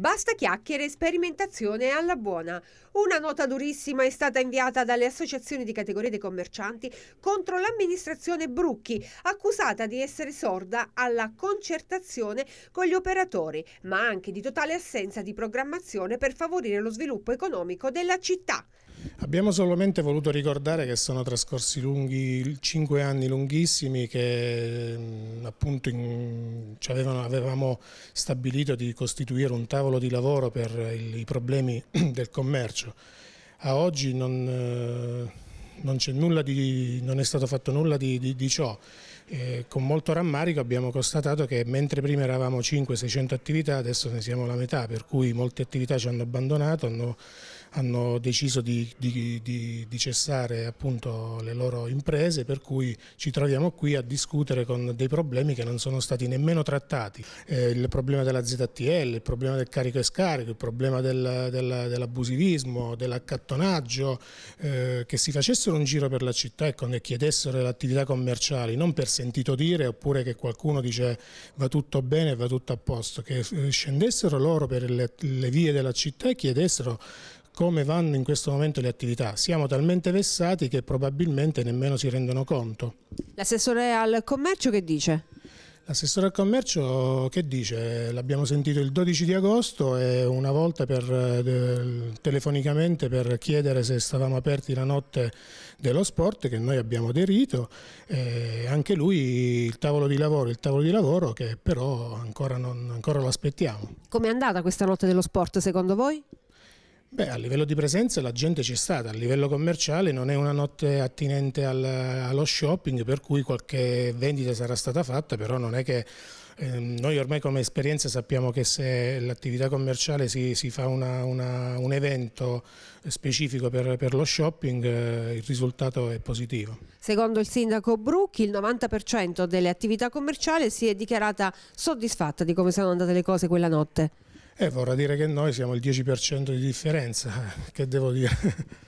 Basta chiacchiere e sperimentazione alla buona. Una nota durissima è stata inviata dalle associazioni di categoria dei commercianti contro l'amministrazione Brucchi, accusata di essere sorda alla concertazione con gli operatori, ma anche di totale assenza di programmazione per favorire lo sviluppo economico della città. Abbiamo solamente voluto ricordare che sono trascorsi lunghi, cinque anni lunghissimi che mm, appunto in, avevano, avevamo stabilito di costituire un tavolo di lavoro per il, i problemi del commercio. A oggi non, eh, non, di, non è stato fatto nulla di, di, di ciò. Eh, con molto rammarico abbiamo constatato che mentre prima eravamo 5-600 attività, adesso ne siamo la metà, per cui molte attività ci hanno abbandonato, hanno hanno deciso di, di, di, di cessare appunto le loro imprese, per cui ci troviamo qui a discutere con dei problemi che non sono stati nemmeno trattati. Eh, il problema della ZTL, il problema del carico e scarico, il problema del, del, dell'abusivismo, dell'accattonaggio, eh, che si facessero un giro per la città e che chiedessero le attività commerciali, non per sentito dire oppure che qualcuno dice va tutto bene, va tutto a posto, che eh, scendessero loro per le, le vie della città e chiedessero come vanno in questo momento le attività. Siamo talmente vessati che probabilmente nemmeno si rendono conto. L'assessore al commercio che dice? L'assessore al commercio che dice? L'abbiamo sentito il 12 di agosto e una volta per, eh, telefonicamente per chiedere se stavamo aperti la notte dello sport che noi abbiamo aderito, e anche lui il tavolo di lavoro, il tavolo di lavoro che però ancora, non, ancora lo aspettiamo. Come è andata questa notte dello sport secondo voi? Beh, a livello di presenza la gente c'è stata, a livello commerciale non è una notte attinente al, allo shopping, per cui qualche vendita sarà stata fatta, però non è che ehm, noi ormai come esperienza sappiamo che se l'attività commerciale si, si fa una, una, un evento specifico per, per lo shopping eh, il risultato è positivo. Secondo il sindaco Brucchi il 90% delle attività commerciali si è dichiarata soddisfatta di come sono andate le cose quella notte. Eh, vorrà dire che noi siamo il 10% di differenza, che devo dire.